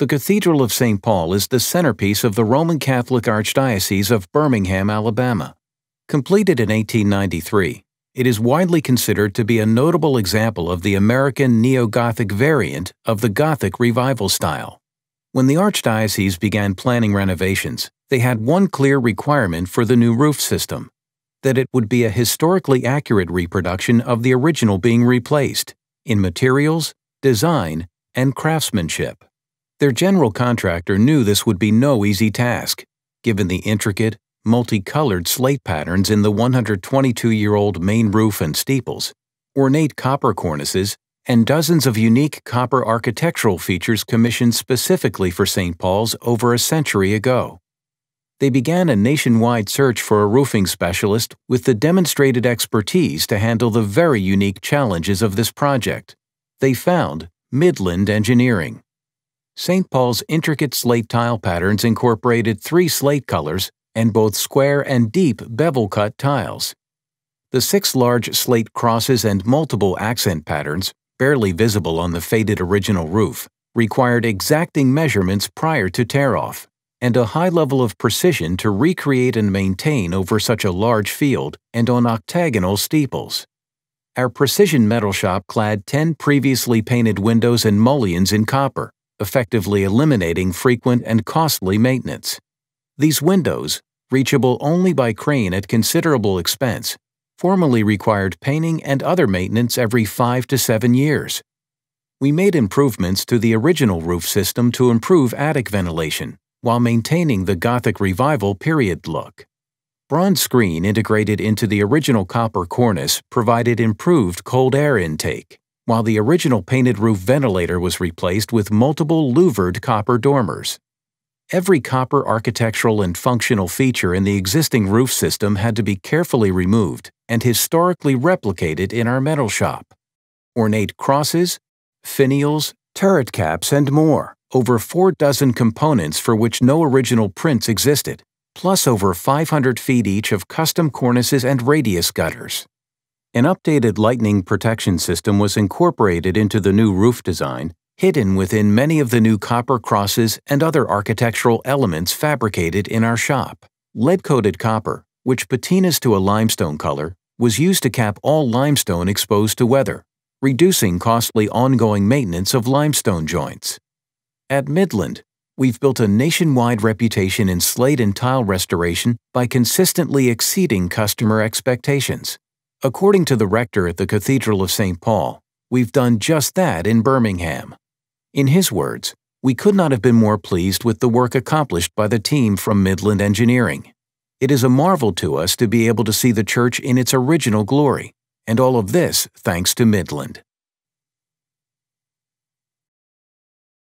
The Cathedral of St. Paul is the centerpiece of the Roman Catholic Archdiocese of Birmingham, Alabama. Completed in 1893, it is widely considered to be a notable example of the American neo-Gothic variant of the Gothic Revival style. When the Archdiocese began planning renovations, they had one clear requirement for the new roof system, that it would be a historically accurate reproduction of the original being replaced, in materials, design, and craftsmanship. Their general contractor knew this would be no easy task, given the intricate, multicolored slate patterns in the 122-year-old main roof and steeples, ornate copper cornices, and dozens of unique copper architectural features commissioned specifically for St. Paul's over a century ago. They began a nationwide search for a roofing specialist with the demonstrated expertise to handle the very unique challenges of this project. They found Midland Engineering. St. Paul's intricate slate tile patterns incorporated three slate colors and both square and deep bevel cut tiles. The six large slate crosses and multiple accent patterns, barely visible on the faded original roof, required exacting measurements prior to tear off, and a high level of precision to recreate and maintain over such a large field and on octagonal steeples. Our precision metal shop clad 10 previously painted windows and mullions in copper, effectively eliminating frequent and costly maintenance. These windows, reachable only by crane at considerable expense, formerly required painting and other maintenance every five to seven years. We made improvements to the original roof system to improve attic ventilation, while maintaining the Gothic Revival period look. Bronze screen integrated into the original copper cornice provided improved cold air intake while the original painted roof ventilator was replaced with multiple louvered copper dormers. Every copper architectural and functional feature in the existing roof system had to be carefully removed and historically replicated in our metal shop. Ornate crosses, finials, turret caps, and more, over four dozen components for which no original prints existed, plus over 500 feet each of custom cornices and radius gutters. An updated lightning protection system was incorporated into the new roof design, hidden within many of the new copper crosses and other architectural elements fabricated in our shop. Lead-coated copper, which patinas to a limestone color, was used to cap all limestone exposed to weather, reducing costly ongoing maintenance of limestone joints. At Midland, we've built a nationwide reputation in slate and tile restoration by consistently exceeding customer expectations. According to the rector at the Cathedral of St. Paul, we've done just that in Birmingham. In his words, we could not have been more pleased with the work accomplished by the team from Midland Engineering. It is a marvel to us to be able to see the church in its original glory, and all of this thanks to Midland.